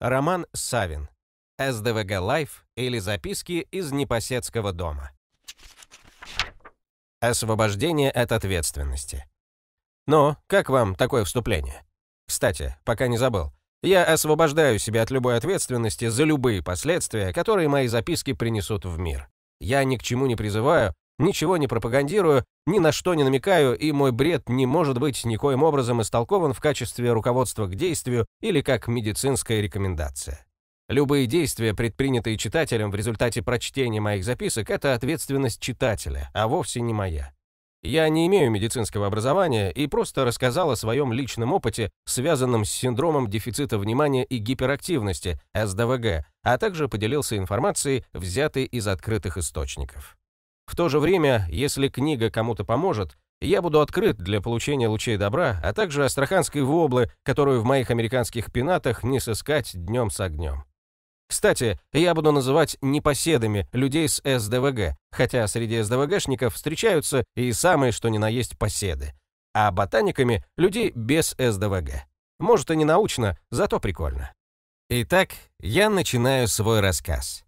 Роман Савин. СДВГ Лайф или записки из непоседского дома. Освобождение от ответственности. Но ну, как вам такое вступление? Кстати, пока не забыл, я освобождаю себя от любой ответственности за любые последствия, которые мои записки принесут в мир. Я ни к чему не призываю, Ничего не пропагандирую, ни на что не намекаю, и мой бред не может быть никоим образом истолкован в качестве руководства к действию или как медицинская рекомендация. Любые действия, предпринятые читателем в результате прочтения моих записок, это ответственность читателя, а вовсе не моя. Я не имею медицинского образования и просто рассказал о своем личном опыте, связанном с синдромом дефицита внимания и гиперактивности, СДВГ, а также поделился информацией, взятой из открытых источников. В то же время, если книга кому-то поможет, я буду открыт для получения лучей добра, а также астраханской воблы, которую в моих американских пенатах не сыскать днем с огнем. Кстати, я буду называть непоседами людей с СДВГ, хотя среди СДВГшников встречаются и самые что ни на есть поседы, а ботаниками – людей без СДВГ. Может и не научно, зато прикольно. Итак, я начинаю свой рассказ.